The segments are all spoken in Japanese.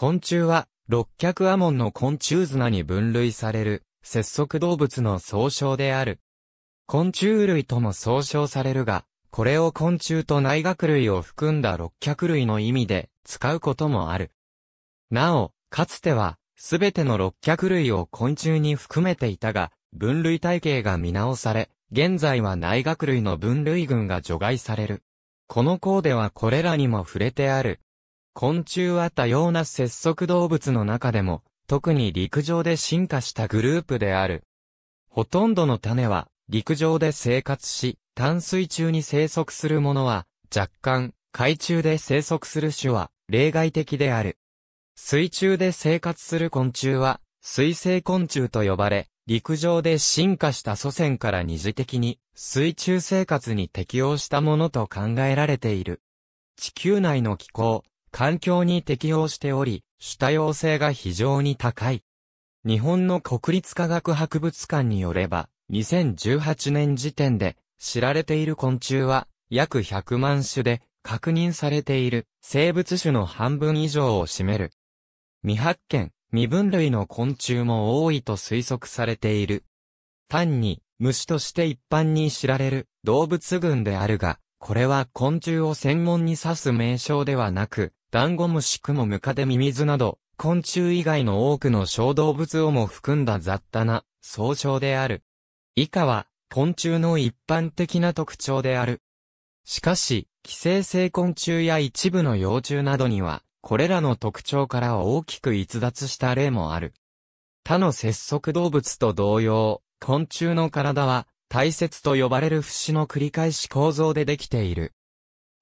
昆虫は、六脚アモンの昆虫砂に分類される、節足動物の総称である。昆虫類とも総称されるが、これを昆虫と内学類を含んだ六脚類の意味で使うこともある。なお、かつては、すべての六脚類を昆虫に含めていたが、分類体系が見直され、現在は内学類の分類群が除外される。この項ではこれらにも触れてある、昆虫は多様な節足動物の中でも、特に陸上で進化したグループである。ほとんどの種は、陸上で生活し、淡水中に生息するものは、若干、海中で生息する種は、例外的である。水中で生活する昆虫は、水生昆虫と呼ばれ、陸上で進化した祖先から二次的に、水中生活に適応したものと考えられている。地球内の気候、環境に適応しており、主多様性が非常に高い。日本の国立科学博物館によれば、2018年時点で知られている昆虫は約100万種で確認されている生物種の半分以上を占める。未発見、未分類の昆虫も多いと推測されている。単に虫として一般に知られる動物群であるが、これは昆虫を専門に指す名称ではなく、ダンゴムシクモムカデミミズなど、昆虫以外の多くの小動物をも含んだ雑多な総称である。以下は、昆虫の一般的な特徴である。しかし、寄生性昆虫や一部の幼虫などには、これらの特徴から大きく逸脱した例もある。他の節足動物と同様、昆虫の体は、大切と呼ばれる節の繰り返し構造でできている。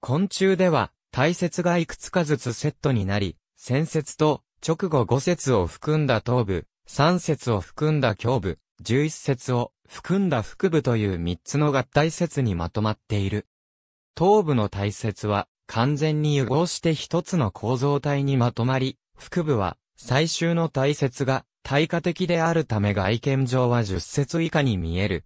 昆虫では、大説がいくつかずつセットになり、先節と直後5節を含んだ頭部、3節を含んだ胸部、11節を含んだ腹部という3つの合体節にまとまっている。頭部の大切は完全に融合して一つの構造体にまとまり、腹部は最終の大切が対価的であるため外見上は10節以下に見える。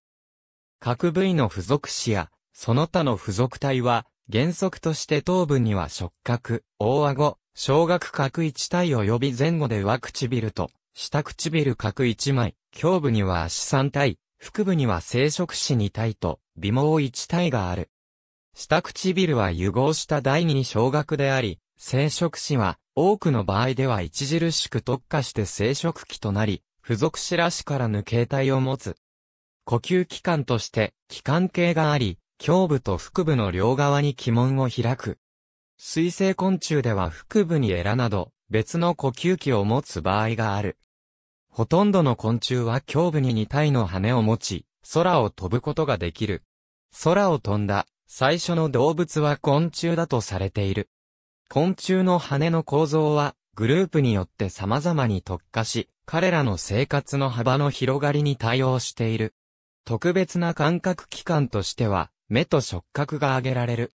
各部位の付属詞やその他の付属体は原則として頭部には触覚、大顎、小顎角一体及び前後で上唇と、下唇角一枚、胸部には足三体、腹部には生殖肢二体と、微毛一体がある。下唇は融合した第二小学であり、生殖肢は多くの場合では著しく特化して生殖器となり、付属しらしからぬ形態を持つ。呼吸器官として器官系があり、胸部と腹部の両側に鬼門を開く。水生昆虫では腹部にエラなど別の呼吸器を持つ場合がある。ほとんどの昆虫は胸部に2体の羽を持ち、空を飛ぶことができる。空を飛んだ最初の動物は昆虫だとされている。昆虫の羽の構造はグループによって様々に特化し、彼らの生活の幅の広がりに対応している。特別な感覚器官としては、目と触覚が挙げられる。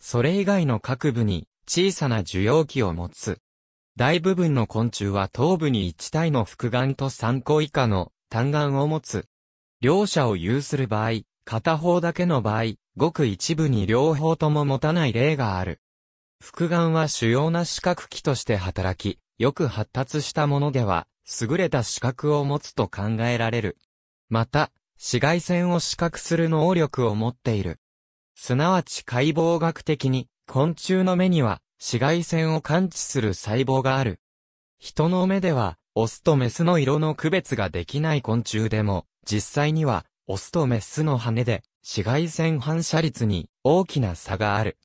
それ以外の各部に小さな受容器を持つ。大部分の昆虫は頭部に1体の複眼と3個以下の単眼を持つ。両者を有する場合、片方だけの場合、ごく一部に両方とも持たない例がある。複眼は主要な視覚器として働き、よく発達したものでは、優れた視覚を持つと考えられる。また、紫外線を視覚する能力を持っている。すなわち解剖学的に、昆虫の目には紫外線を感知する細胞がある。人の目では、オスとメスの色の区別ができない昆虫でも、実際には、オスとメスの羽で、紫外線反射率に大きな差がある。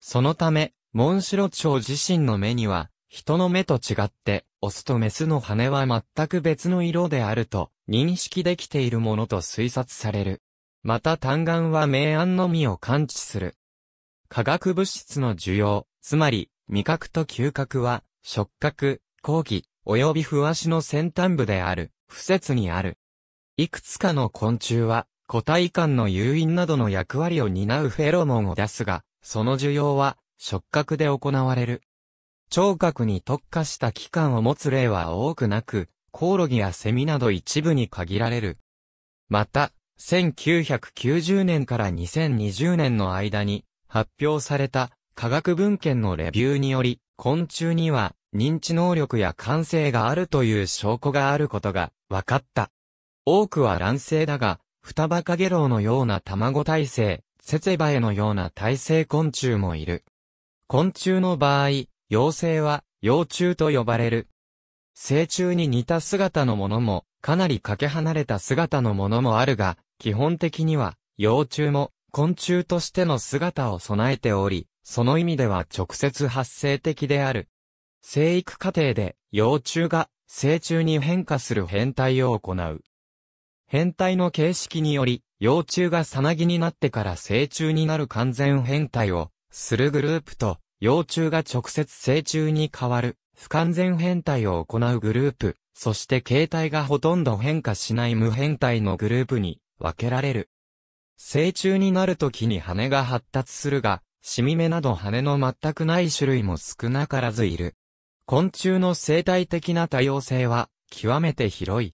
そのため、モンシロチョウ自身の目には、人の目と違って、オスとメスの羽は全く別の色であると認識できているものと推察される。また単眼は明暗のみを感知する。化学物質の需要、つまり味覚と嗅覚は触覚、後期、及び不足の先端部である、不説にある。いくつかの昆虫は個体間の誘引などの役割を担うフェロモンを出すが、その需要は触覚で行われる。聴覚に特化した器官を持つ例は多くなく、コオロギやセミなど一部に限られる。また、1990年から2020年の間に発表された科学文献のレビューにより、昆虫には認知能力や感性があるという証拠があることが分かった。多くは卵性だが、双葉カゲロウのような卵体性、セセバエのような体性昆虫もいる。昆虫の場合、幼生は、幼虫と呼ばれる。成虫に似た姿のものも、かなりかけ離れた姿のものもあるが、基本的には、幼虫も昆虫としての姿を備えており、その意味では直接発生的である。生育過程で幼虫が成虫に変化する変態を行う。変態の形式により、幼虫がさなぎになってから成虫になる完全変態を、するグループと幼虫が直接成虫に変わる、不完全変態を行うグループ、そして形態がほとんど変化しない無変態のグループに分けられる。成虫になるときに羽が発達するが、シミ目など羽の全くない種類も少なからずいる。昆虫の生態的な多様性は極めて広い。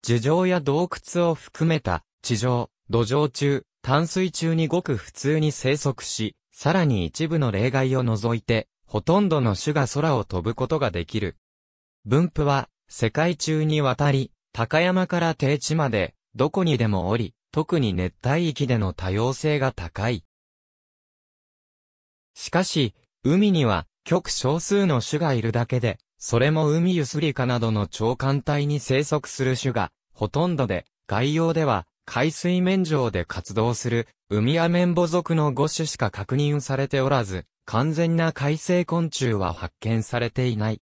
樹上や洞窟を含めた地上、土壌中、淡水中にごく普通に生息し、さらに一部の例外を除いて、ほとんどの種が空を飛ぶことができる。分布は、世界中にわたり、高山から低地まで、どこにでもおり、特に熱帯域での多様性が高い。しかし、海には、極少数の種がいるだけで、それも海ユスリカなどの超寒隊に生息する種が、ほとんどで、概要では、海水面上で活動する、ウミアメンボ族の5種しか確認されておらず、完全な海生昆虫は発見されていない。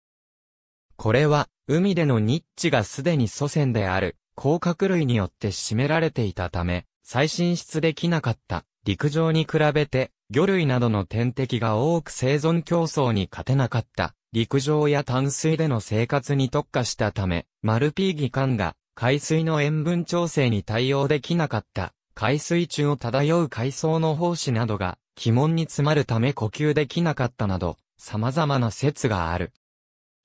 これは、海でのニッチがすでに祖先である、甲殻類によって占められていたため、再進出できなかった、陸上に比べて、魚類などの天敵が多く生存競争に勝てなかった、陸上や淡水での生活に特化したため、マルピーギカンが海水の塩分調整に対応できなかった、海水中を漂う海藻の胞子などが、鬼門に詰まるため呼吸できなかったなど、様々な説がある。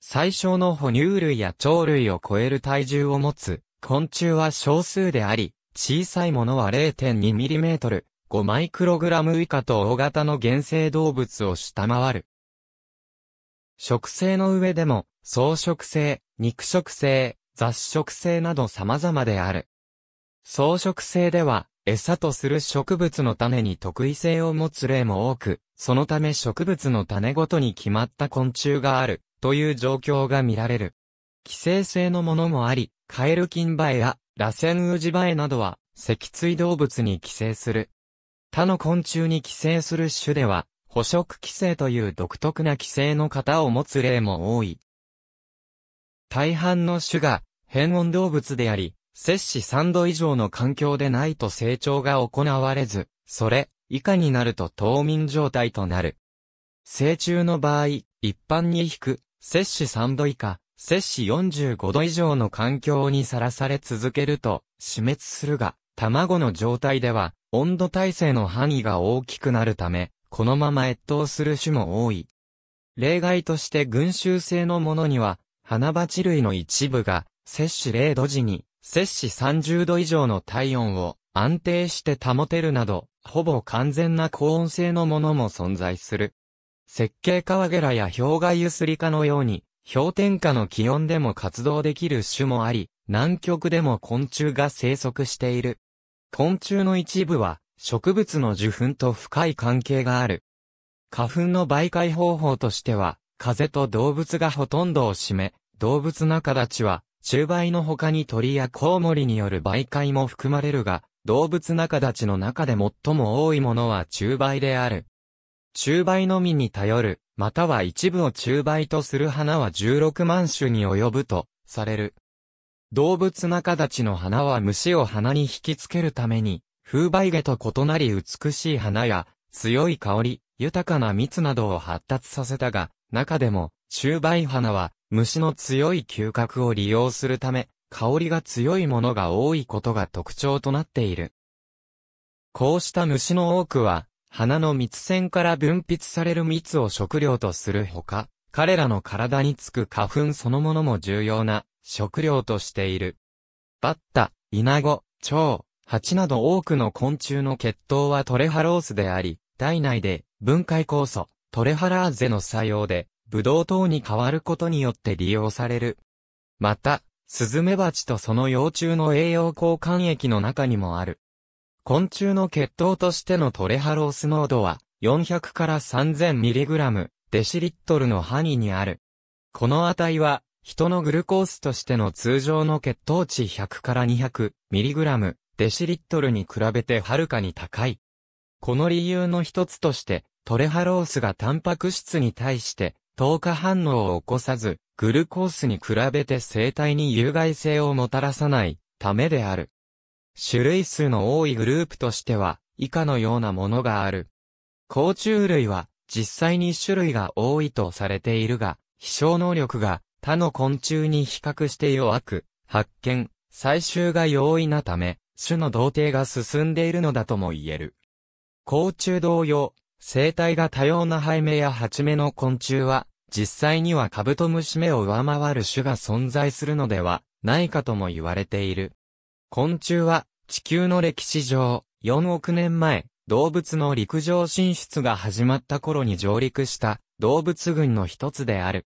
最小の哺乳類や鳥類を超える体重を持つ、昆虫は少数であり、小さいものは 0.2mm、5マイクログラム以下と大型の原生動物を下回る。食性の上でも、草食性、肉食性、雑食性など様々である。草食性では、餌とする植物の種に特異性を持つ例も多く、そのため植物の種ごとに決まった昆虫がある、という状況が見られる。寄生性のものもあり、カエルキンバエや、螺旋ウジバエなどは、脊椎動物に寄生する。他の昆虫に寄生する種では、捕食寄生という独特な寄生の型を持つ例も多い。大半の種が変温動物であり、摂氏3度以上の環境でないと成長が行われず、それ以下になると冬眠状態となる。成虫の場合、一般に低く、摂氏3度以下、摂氏45度以上の環境にさらされ続けると死滅するが、卵の状態では温度耐性の範囲が大きくなるため、このまま越冬する種も多い。例外として群衆性のものには、花鉢類の一部が摂氏0度時に、摂氏30度以上の体温を安定して保てるなど、ほぼ完全な高温性のものも存在する。設計川ゲラや氷河ゆすりかのように、氷点下の気温でも活動できる種もあり、南極でも昆虫が生息している。昆虫の一部は、植物の受粉と深い関係がある。花粉の媒介方法としては、風と動物がほとんどを占め、動物の形は、中媒の他に鳥やコウモリによる媒介も含まれるが、動物仲立ちの中で最も多いものは中媒である。中媒のみに頼る、または一部を中媒とする花は16万種に及ぶと、される。動物仲立ちの花は虫を鼻に引きつけるために、風媒毛と異なり美しい花や、強い香り、豊かな蜜などを発達させたが、中でも、中媒花は、虫の強い嗅覚を利用するため、香りが強いものが多いことが特徴となっている。こうした虫の多くは、花の蜜腺から分泌される蜜を食料とするほか、彼らの体につく花粉そのものも重要な食料としている。バッタ、イナゴ、蝶、蜂など多くの昆虫の血統はトレハロースであり、体内で分解酵素、トレハラーゼの作用でブドウ糖に変わることによって利用される。また、スズメバチとその幼虫の栄養交換液の中にもある。昆虫の血糖としてのトレハロース濃度は400から 3000mg デシリットルの範囲にある。この値は人のグルコースとしての通常の血糖値100から 200mg デシリットルに比べてはるかに高い。この理由の一つとして、トレハロースがタンパク質に対して糖化反応を起こさず、グルコースに比べて生体に有害性をもたらさないためである。種類数の多いグループとしては、以下のようなものがある。甲虫類は、実際に種類が多いとされているが、飛翔能力が他の昆虫に比較して弱く、発見、採集が容易なため、種の同定が進んでいるのだとも言える。甲虫同様、生態が多様なハイメやハチメの昆虫は、実際にはカブトムシメを上回る種が存在するのではないかとも言われている。昆虫は地球の歴史上4億年前動物の陸上進出が始まった頃に上陸した動物群の一つである。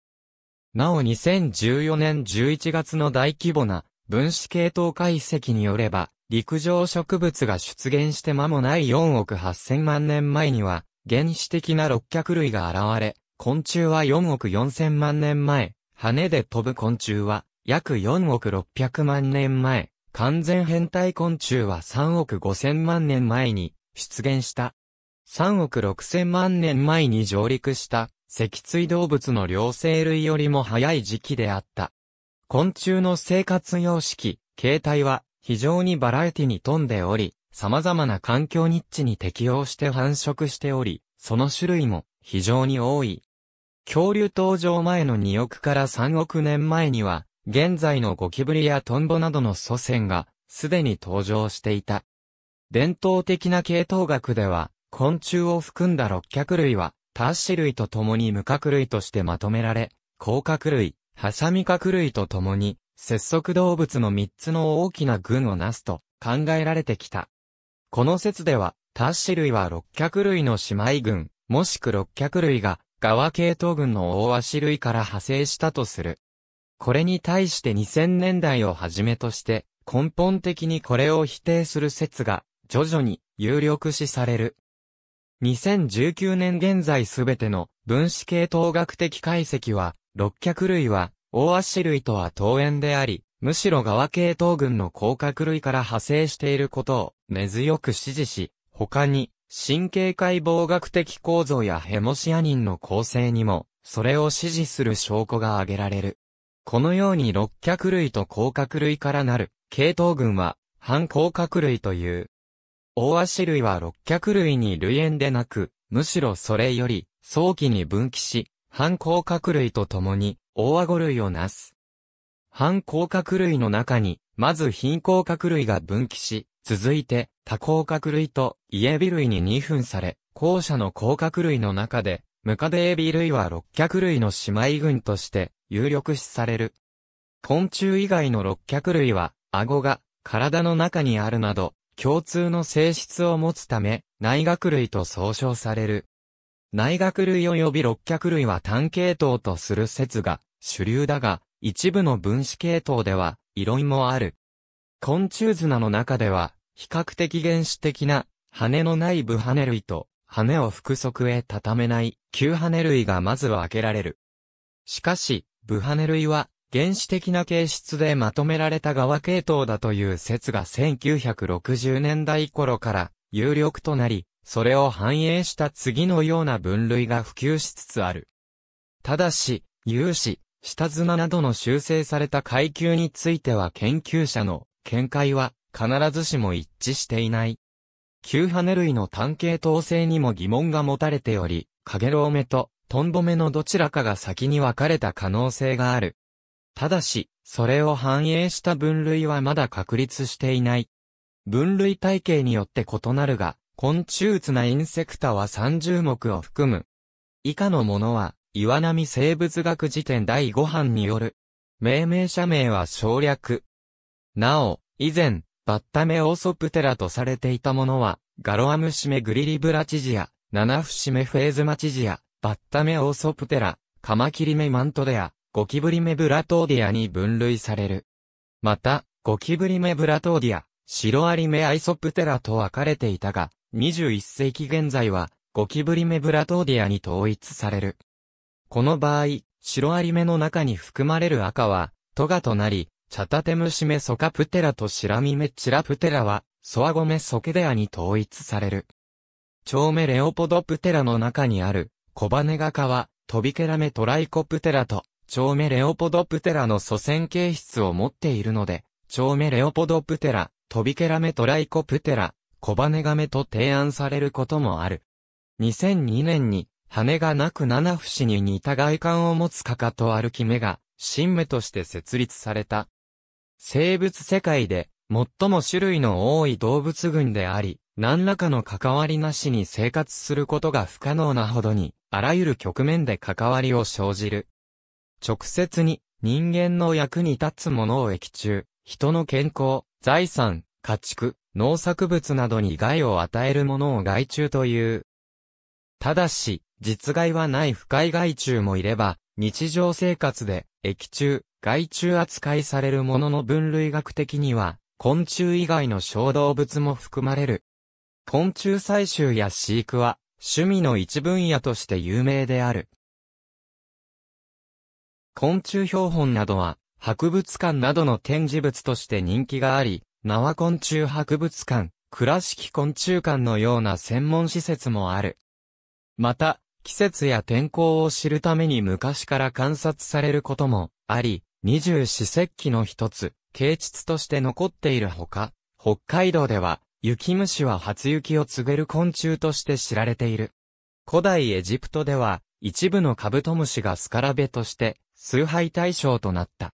なお2014年11月の大規模な分子系統解析によれば陸上植物が出現して間もない4億8000万年前には原始的な六脚類が現れ、昆虫は4億4千万年前、羽で飛ぶ昆虫は約4億600万年前、完全変態昆虫は3億5千万年前に出現した。3億6千万年前に上陸した脊椎動物の両生類よりも早い時期であった。昆虫の生活様式、形態は非常にバラエティに富んでおり、様々な環境ニッチに適応して繁殖しており、その種類も非常に多い。恐竜登場前の2億から3億年前には、現在のゴキブリやトンボなどの祖先が、すでに登場していた。伝統的な系統学では、昆虫を含んだ六脚類は、タッシ類と共に無角類としてまとめられ、甲殻類、ハサミ角類と共に、節足動物の三つの大きな群をなすと考えられてきた。この説では、タッシ類は六脚類の姉妹群、もしく六脚類が、側系統群の大足類から派生したとする。これに対して2000年代をはじめとして、根本的にこれを否定する説が、徐々に有力視される。2019年現在すべての分子系統学的解析は、六脚類は、大足類とは遠縁であり、むしろ側系統群の甲殻類から派生していることを根強く支持し、他に、神経解剖学的構造やヘモシアニンの構成にも、それを支持する証拠が挙げられる。このように六脚類と甲殻類からなる、系統群は、反甲殻類という。大足類は六脚類に類縁でなく、むしろそれより、早期に分岐し、反甲殻類と共に、大顎類をなす。反甲殻類の中に、まず貧甲殻類が分岐し、続いて、多甲殻類とイエビ類に2分され、後者の甲殻類の中で、ムカデエビ類は六脚類の姉妹群として有力視される。昆虫以外の六脚類は、顎が体の中にあるなど、共通の性質を持つため、内学類と総称される。内学類及び六脚類は単系統とする説が主流だが、一部の分子系統では、異論もある。昆虫砂の中では、比較的原始的な、羽のない部羽類と、羽を腹側へ畳めない、旧羽類がまずは開けられる。しかし、部羽類は、原始的な形質でまとめられた側系統だという説が1960年代頃から有力となり、それを反映した次のような分類が普及しつつある。ただし、有志、下綱などの修正された階級については研究者の見解は必ずしも一致していない。旧羽根類の単系統性にも疑問が持たれており、カゲロウ目とトンボ目のどちらかが先に分かれた可能性がある。ただし、それを反映した分類はまだ確立していない。分類体系によって異なるが、昆虫つなインセクタは30目を含む。以下のものは、岩波生物学辞典第5版による。命名者名は省略。なお、以前、バッタメオーソプテラとされていたものは、ガロアムシメグリリブラチジア、ナナフシメフェーズマチジア、バッタメオーソプテラ、カマキリメマントデア、ゴキブリメブラトーディアに分類される。また、ゴキブリメブラトーディア、シロアリメアイソプテラと分かれていたが、21世紀現在は、ゴキブリメブラトーディアに統一される。この場合、シロアリメの中に含まれる赤は、トガとなり、チャタテムシメソカプテラとシラミメチラプテラは、ソアゴメソケデアに統一される。長目レオポドプテラの中にある、コバネガカは、トビケラメトライコプテラと、長目レオポドプテラの祖先形質を持っているので、長目レオポドプテラ、トビケラメトライコプテラ、コバネガメと提案されることもある。2002年に、羽がなく七節に似た外観を持つカカと歩き目が、新芽として設立された。生物世界で最も種類の多い動物群であり、何らかの関わりなしに生活することが不可能なほどに、あらゆる局面で関わりを生じる。直接に人間の役に立つものを益中、人の健康、財産、家畜、農作物などに害を与えるものを害虫という。ただし、実害はない不快害虫もいれば、日常生活で、液中、害虫扱いされるものの分類学的には、昆虫以外の小動物も含まれる。昆虫採集や飼育は、趣味の一分野として有名である。昆虫標本などは、博物館などの展示物として人気があり、縄昆虫博物館、倉敷昆虫館のような専門施設もある。また、季節や天候を知るために昔から観察されることもあり、二十四節気の一つ、形蟄として残っているほか、北海道では、雪虫は初雪を告げる昆虫として知られている。古代エジプトでは、一部のカブトムシがスカラベとして、崇拝対象となった。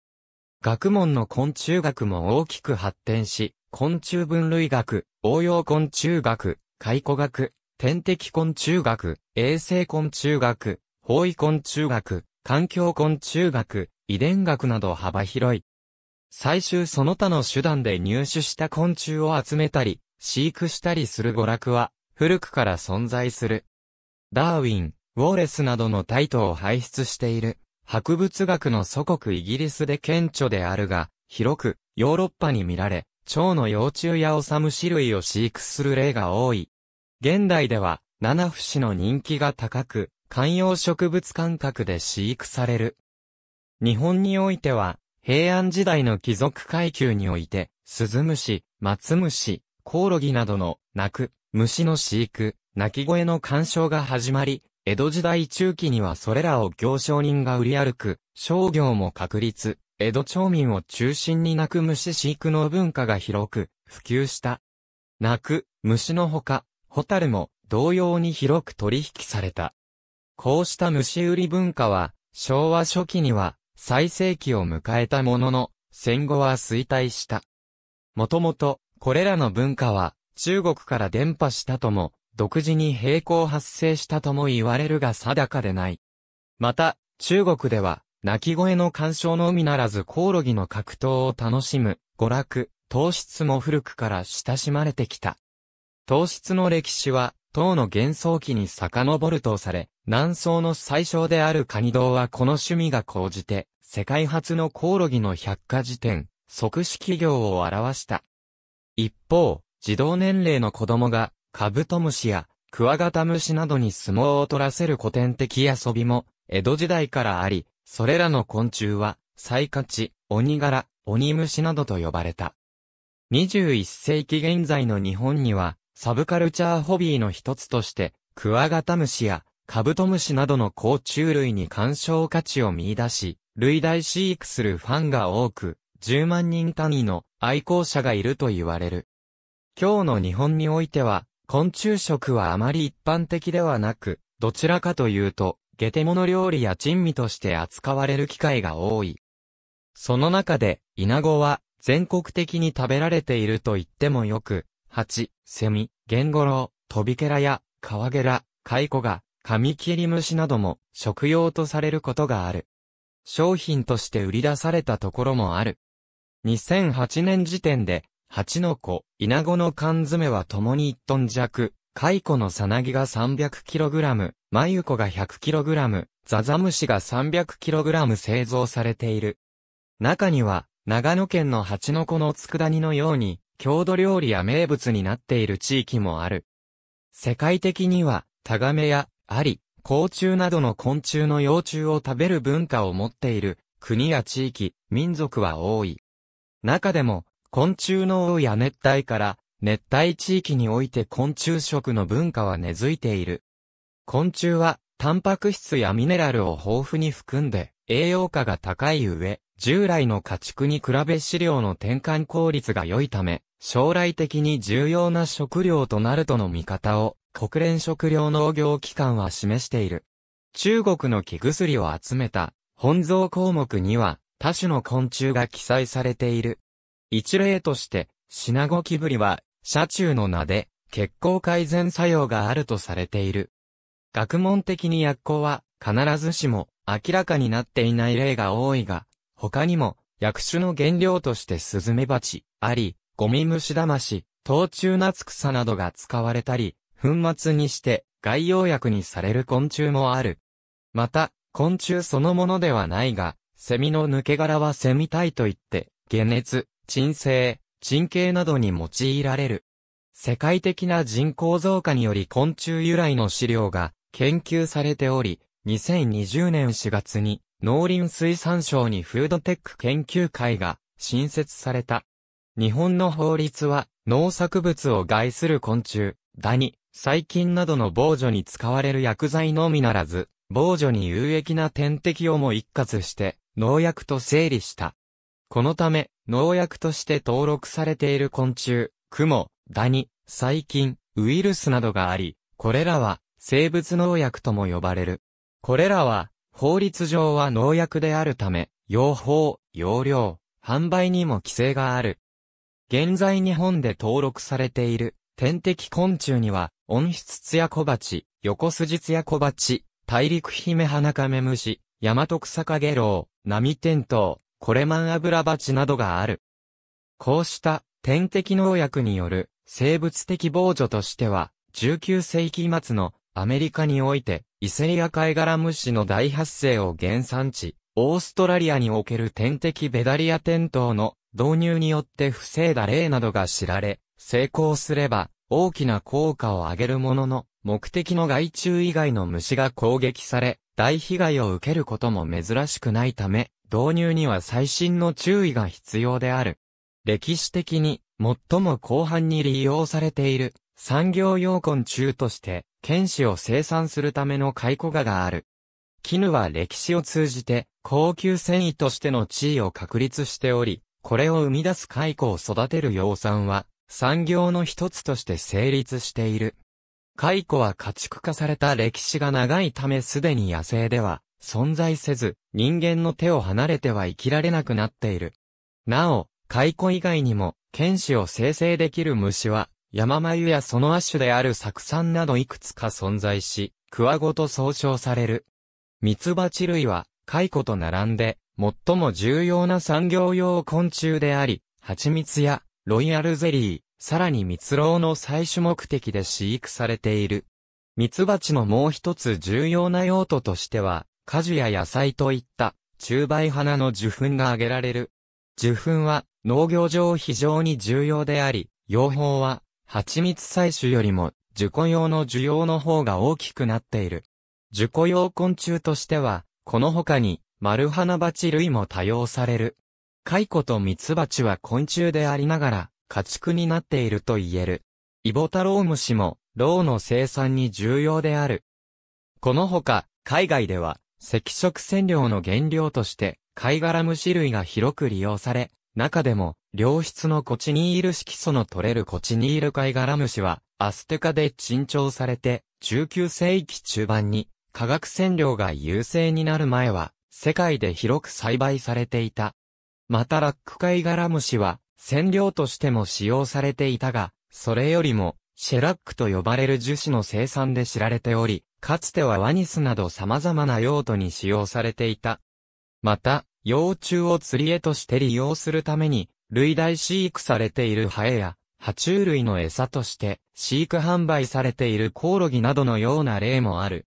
学問の昆虫学も大きく発展し、昆虫分類学、応用昆虫学、解雇学、天敵昆虫学、衛生昆虫学、包囲昆虫学、環境昆虫学、遺伝学など幅広い。最終その他の手段で入手した昆虫を集めたり、飼育したりする娯楽は、古くから存在する。ダーウィン、ウォーレスなどのタイトを輩出している、博物学の祖国イギリスで顕著であるが、広く、ヨーロッパに見られ、蝶の幼虫やオサムシ類を飼育する例が多い。現代では、七不死の人気が高く、観葉植物感覚で飼育される。日本においては、平安時代の貴族階級において、鈴虫、松虫、コオロギなどの鳴く、虫の飼育、鳴き声の鑑賞が始まり、江戸時代中期にはそれらを行商人が売り歩く、商業も確立、江戸町民を中心に鳴く虫飼育の文化が広く、普及した。鳴く、虫のほか、ホタルも同様に広く取引された。こうした虫売り文化は、昭和初期には最盛期を迎えたものの、戦後は衰退した。もともと、これらの文化は、中国から伝播したとも、独自に並行発生したとも言われるが定かでない。また、中国では、鳴き声の干渉のみならずコオロギの格闘を楽しむ、娯楽、糖質も古くから親しまれてきた。糖質の歴史は、唐の幻想期に遡るとされ、南宋の最小であるカニ道はこの趣味が講じて、世界初のコオロギの百科事典、即死企業を表した。一方、児童年齢の子供が、カブトムシや、クワガタムシなどに相撲を取らせる古典的遊びも、江戸時代からあり、それらの昆虫は、サイカチ、鬼柄、鬼虫などと呼ばれた。21世紀現在の日本には、サブカルチャーホビーの一つとして、クワガタムシやカブトムシなどの甲虫類に干渉価値を見出し、類大飼育するファンが多く、10万人単位の愛好者がいると言われる。今日の日本においては、昆虫食はあまり一般的ではなく、どちらかというと、ゲテモノ料理や珍味として扱われる機会が多い。その中で、イナゴは全国的に食べられていると言ってもよく、蜂、セミ、ゲンゴロウ、トビケラや、カワゲラ、カイコガ、カミキリムシなども食用とされることがある。商品として売り出されたところもある。2008年時点で、蜂の子、イナゴの缶詰は共に1トン弱、カイコのサナギが 300kg、マユコが 100kg、ザザムシが 300kg 製造されている。中には、長野県の蜂の子の佃煮のように、郷土料理や名物になっている地域もある。世界的には、タガメやアリ、甲虫などの昆虫の幼虫を食べる文化を持っている国や地域、民族は多い。中でも、昆虫の王や熱帯から熱帯地域において昆虫食の文化は根付いている。昆虫は、タンパク質やミネラルを豊富に含んで、栄養価が高い上、従来の家畜に比べ飼料の転換効率が良いため、将来的に重要な食料となるとの見方を国連食糧農業機関は示している。中国の木薬を集めた本草項目には多種の昆虫が記載されている。一例として、シナゴキブリは、車中の名で、血行改善作用があるとされている。学問的に薬効は、必ずしも、明らかになっていない例が多いが、他にも、薬種の原料としてスズメバチ、あり、ゴミムシダマシ、冬虫夏草などが使われたり、粉末にして外用薬にされる昆虫もある。また、昆虫そのものではないが、セミの抜け殻はセミ体といって、解熱、鎮静、鎮形などに用いられる。世界的な人口増加により昆虫由来の資料が研究されており、2020年4月に農林水産省にフードテック研究会が新設された。日本の法律は農作物を害する昆虫、ダニ、細菌などの防除に使われる薬剤のみならず、防除に有益な点滴をも一括して農薬と整理した。このため、農薬として登録されている昆虫、クモ、ダニ、細菌、ウイルスなどがあり、これらは生物農薬とも呼ばれる。これらは法律上は農薬であるため、用法、用量、販売にも規制がある。現在日本で登録されている天敵昆虫には、温室ツヤコバチ、横筋ツヤコバチ、大陸姫花カメムシ、ヤマトクサカゲロウ、ナミテントウ、コレマンアブラバチなどがある。こうした天敵農薬による生物的防除としては、19世紀末のアメリカにおいて、イセリア貝殻虫の大発生を原産地、オーストラリアにおける天敵ベダリア店頭の導入によって防いだ例などが知られ、成功すれば大きな効果を上げるものの、目的の害虫以外の虫が攻撃され、大被害を受けることも珍しくないため、導入には最新の注意が必要である。歴史的に最も広範に利用されている産業用昆虫として剣士を生産するための蚕画がある。絹は歴史を通じて高級繊維としての地位を確立しており、これを生み出す蚕を育てる養蚕は産業の一つとして成立している。蚕は家畜化された歴史が長いためすでに野生では存在せず人間の手を離れては生きられなくなっている。なお、蚕以外にも剣士を生成できる虫は山眉やその亜種である酢酸などいくつか存在し、クワゴと総称される。ミツバチ類は、蚕と並んで、最も重要な産業用昆虫であり、蜂蜜や、ロイヤルゼリー、さらに蜜蝋の採取目的で飼育されている。蜜蜂のもう一つ重要な用途としては、果樹や野菜といった中梅花の受粉が挙げられる。受粉は農業上非常に重要であり、養蜂は蜂蜜採取よりも受雇用の需要の方が大きくなっている。受雇用昆虫としては、この他に、丸花鉢類も多用される。蚕と蜜蜂は昆虫でありながら、家畜になっていると言える。イボタロウムシも、ロウの生産に重要である。このほか、海外では、赤色染料の原料として、貝殻虫類が広く利用され、中でも、良質のコチニール色素の取れるコチニール貝殻虫は、アステカで珍重されて、19世紀中盤に、化学染料が優勢になる前は、世界で広く栽培されていた。またラック貝殻虫は、染料としても使用されていたが、それよりも、シェラックと呼ばれる樹脂の生産で知られており、かつてはワニスなど様々な用途に使用されていた。また、幼虫を釣り絵として利用するために、類大飼育されているハエや、爬虫類の餌として、飼育販売されているコオロギなどのような例もある。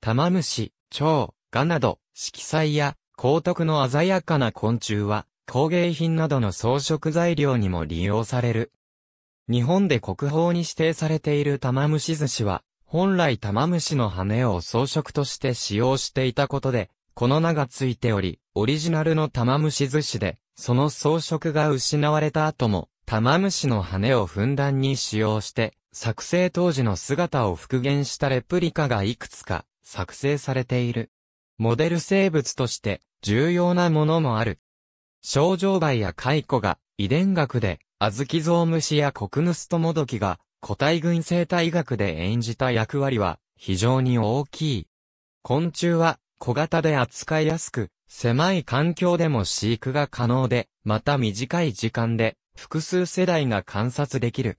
玉虫、蝶、ガなど、色彩や、光徳の鮮やかな昆虫は、工芸品などの装飾材料にも利用される。日本で国宝に指定されている玉虫寿司は、本来玉虫の羽を装飾として使用していたことで、この名がついており、オリジナルの玉虫寿司で、その装飾が失われた後も、玉虫の羽をふんだんに使用して、作成当時の姿を復元したレプリカがいくつか作成されている。モデル生物として重要なものもある。症状外や蚕が遺伝学で、小豆ゾウムシやコクヌストモドキが個体群生態学で演じた役割は非常に大きい。昆虫は小型で扱いやすく、狭い環境でも飼育が可能で、また短い時間で複数世代が観察できる。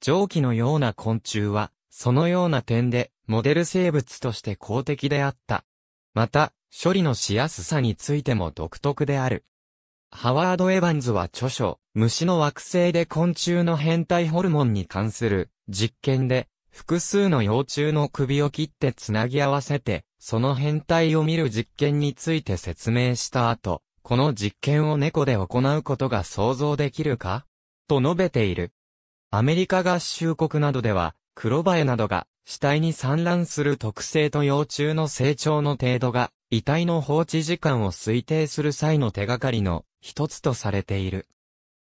蒸気のような昆虫は、そのような点で、モデル生物として公的であった。また、処理のしやすさについても独特である。ハワード・エヴァンズは著書、虫の惑星で昆虫の変態ホルモンに関する実験で、複数の幼虫の首を切ってつなぎ合わせて、その変態を見る実験について説明した後、この実験を猫で行うことが想像できるかと述べている。アメリカ合衆国などでは、クロバエなどが死体に産卵する特性と幼虫の成長の程度が遺体の放置時間を推定する際の手がかりの一つとされている。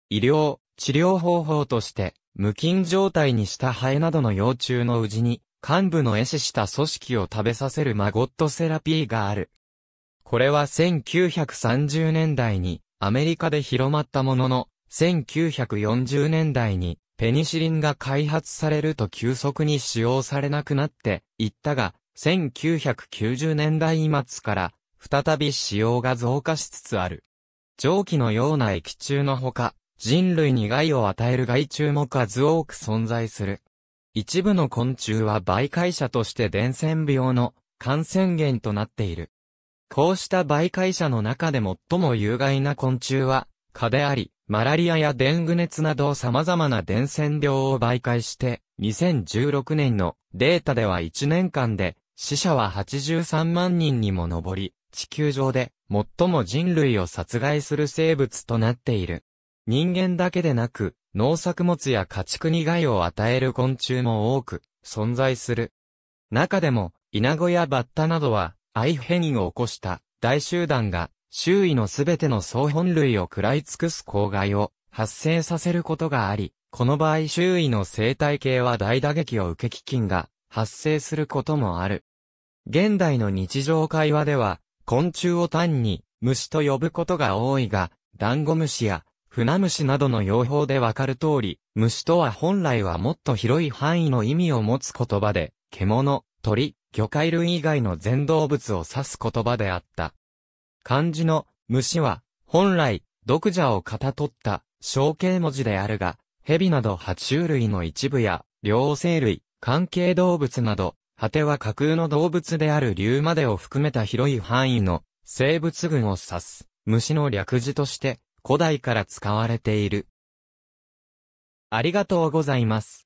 医療、治療方法として無菌状態にしたハエなどの幼虫のうじに幹部の餌死した組織を食べさせるマゴットセラピーがある。これは1930年代にアメリカで広まったものの、1940年代にペニシリンが開発されると急速に使用されなくなっていったが、1990年代末から再び使用が増加しつつある。蒸気のような液中のほか、人類に害を与える害虫も数多く存在する。一部の昆虫は媒介者として伝染病の感染源となっている。こうした媒介者の中で最も有害な昆虫は、蚊であり、マラリアやデング熱など様々な伝染病を媒介して、2016年のデータでは1年間で死者は83万人にも上り、地球上で最も人類を殺害する生物となっている。人間だけでなく、農作物や家畜に害を与える昆虫も多く存在する。中でも、イナゴやバッタなどは、アイヘニンを起こした大集団が、周囲のすべての総本類を食らい尽くす公害を発生させることがあり、この場合周囲の生態系は大打撃を受け飢饉が発生することもある。現代の日常会話では、昆虫を単に虫と呼ぶことが多いが、ダンゴムシや船虫などの用法でわかる通り、虫とは本来はもっと広い範囲の意味を持つ言葉で、獣、鳥、魚介類以外の全動物を指す言葉であった。漢字の虫は、本来、毒蛇をかたとった象形文字であるが、蛇など爬虫類の一部や、両生類、関係動物など、果ては架空の動物である竜までを含めた広い範囲の生物群を指す、虫の略字として古代から使われている。ありがとうございます。